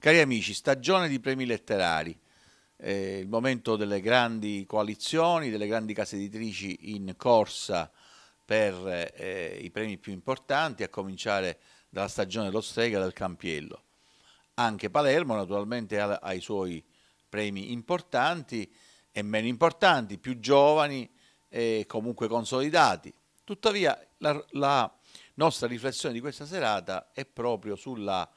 Cari amici, stagione di premi letterari, eh, il momento delle grandi coalizioni, delle grandi case editrici in corsa per eh, i premi più importanti, a cominciare dalla stagione dello Strega e del Campiello. Anche Palermo naturalmente ha, ha i suoi premi importanti e meno importanti, più giovani e comunque consolidati. Tuttavia la, la nostra riflessione di questa serata è proprio sulla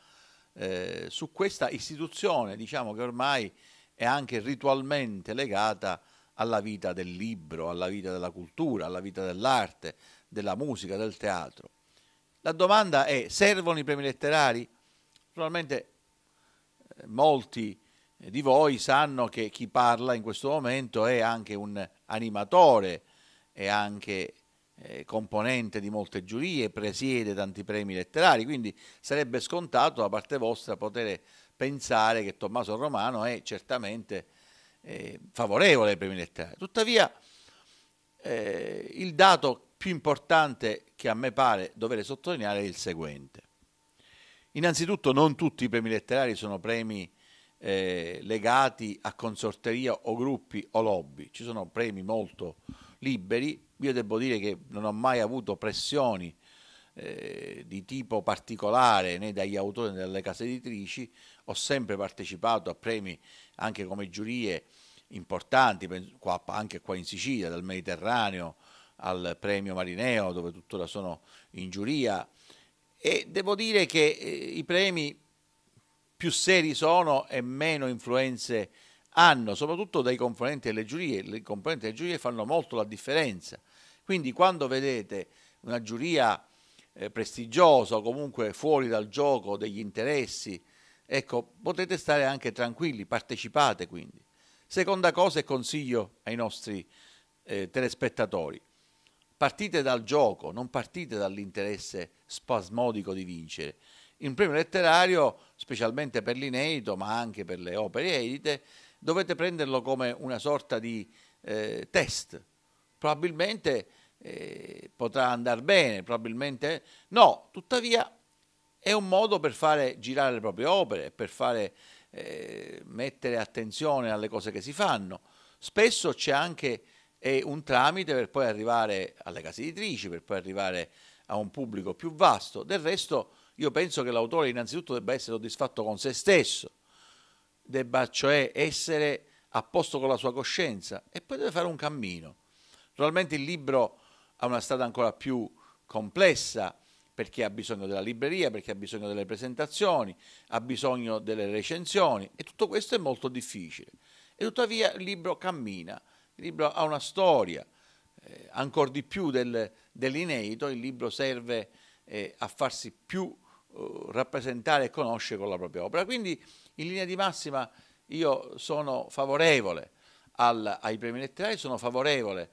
eh, su questa istituzione, diciamo che ormai è anche ritualmente legata alla vita del libro, alla vita della cultura, alla vita dell'arte, della musica, del teatro. La domanda è, servono i premi letterari? Naturalmente eh, molti eh, di voi sanno che chi parla in questo momento è anche un animatore, è anche eh, componente di molte giurie, presiede tanti premi letterari, quindi sarebbe scontato da parte vostra poter pensare che Tommaso Romano è certamente eh, favorevole ai premi letterari. Tuttavia eh, il dato più importante che a me pare dover sottolineare è il seguente. Innanzitutto non tutti i premi letterari sono premi eh, legati a consorteria o gruppi o lobby, ci sono premi molto liberi io devo dire che non ho mai avuto pressioni eh, di tipo particolare né dagli autori né dalle case editrici, ho sempre partecipato a premi anche come giurie importanti, qua, anche qua in Sicilia, dal Mediterraneo al premio Marineo, dove tuttora sono in giuria. E devo dire che eh, i premi più seri sono e meno influenze hanno, soprattutto dai componenti delle giurie, i componenti delle giurie fanno molto la differenza. Quindi quando vedete una giuria eh, prestigiosa o comunque fuori dal gioco degli interessi, ecco, potete stare anche tranquilli, partecipate quindi. Seconda cosa e consiglio ai nostri eh, telespettatori, Partite dal gioco, non partite dall'interesse spasmodico di vincere. In premio letterario, specialmente per l'inedito, ma anche per le opere edite, dovete prenderlo come una sorta di eh, test. Probabilmente eh, potrà andare bene, probabilmente no, tuttavia è un modo per fare girare le proprie opere, per fare eh, mettere attenzione alle cose che si fanno. Spesso c'è anche e un tramite per poi arrivare alle case editrici, per poi arrivare a un pubblico più vasto. Del resto io penso che l'autore innanzitutto debba essere soddisfatto con se stesso, debba cioè essere a posto con la sua coscienza e poi deve fare un cammino. Naturalmente il libro ha una strada ancora più complessa perché ha bisogno della libreria, perché ha bisogno delle presentazioni, ha bisogno delle recensioni e tutto questo è molto difficile. E tuttavia il libro cammina il libro ha una storia, eh, ancora di più del, dell'inedito, il libro serve eh, a farsi più eh, rappresentare e conoscere con la propria opera. Quindi in linea di massima io sono favorevole al, ai premi letterari, sono favorevole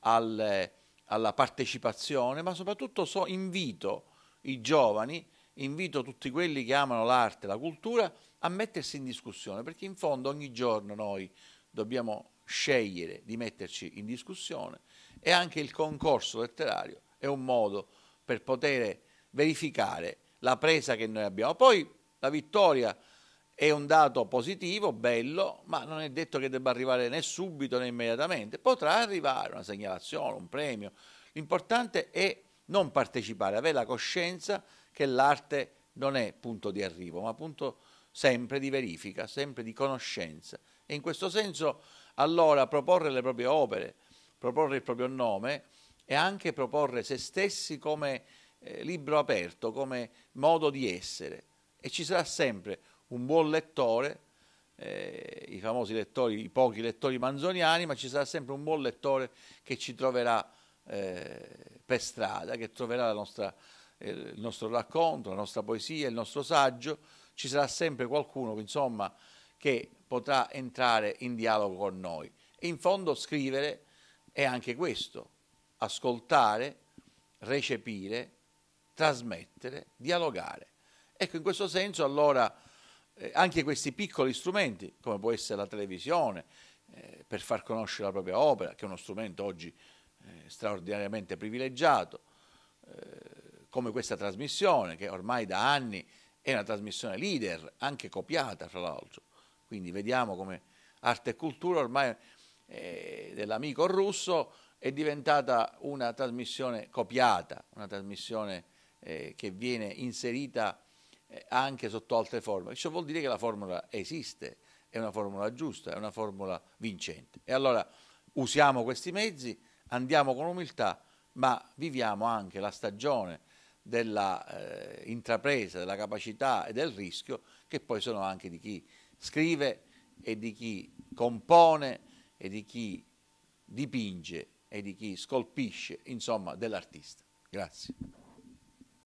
al, alla partecipazione, ma soprattutto so, invito i giovani, invito tutti quelli che amano l'arte, la cultura, a mettersi in discussione, perché in fondo ogni giorno noi dobbiamo scegliere di metterci in discussione e anche il concorso letterario è un modo per poter verificare la presa che noi abbiamo. Poi la vittoria è un dato positivo, bello, ma non è detto che debba arrivare né subito né immediatamente. Potrà arrivare una segnalazione, un premio. L'importante è non partecipare, avere la coscienza che l'arte non è punto di arrivo, ma punto di arrivo sempre di verifica, sempre di conoscenza. E in questo senso allora proporre le proprie opere, proporre il proprio nome e anche proporre se stessi come eh, libro aperto, come modo di essere. E ci sarà sempre un buon lettore, eh, i famosi lettori, i pochi lettori manzoniani, ma ci sarà sempre un buon lettore che ci troverà eh, per strada, che troverà la nostra eh, il nostro racconto, la nostra poesia, il nostro saggio, ci sarà sempre qualcuno insomma, che potrà entrare in dialogo con noi. E in fondo scrivere è anche questo, ascoltare, recepire, trasmettere, dialogare. Ecco, in questo senso allora eh, anche questi piccoli strumenti, come può essere la televisione, eh, per far conoscere la propria opera, che è uno strumento oggi eh, straordinariamente privilegiato, eh, come questa trasmissione che ormai da anni è una trasmissione leader, anche copiata fra l'altro. Quindi vediamo come arte e cultura ormai eh, dell'amico russo è diventata una trasmissione copiata, una trasmissione eh, che viene inserita eh, anche sotto altre forme. Ciò vuol dire che la formula esiste, è una formula giusta, è una formula vincente. E allora usiamo questi mezzi, andiamo con umiltà, ma viviamo anche la stagione della eh, intrapresa, della capacità e del rischio che poi sono anche di chi scrive e di chi compone e di chi dipinge e di chi scolpisce, insomma, dell'artista. Grazie.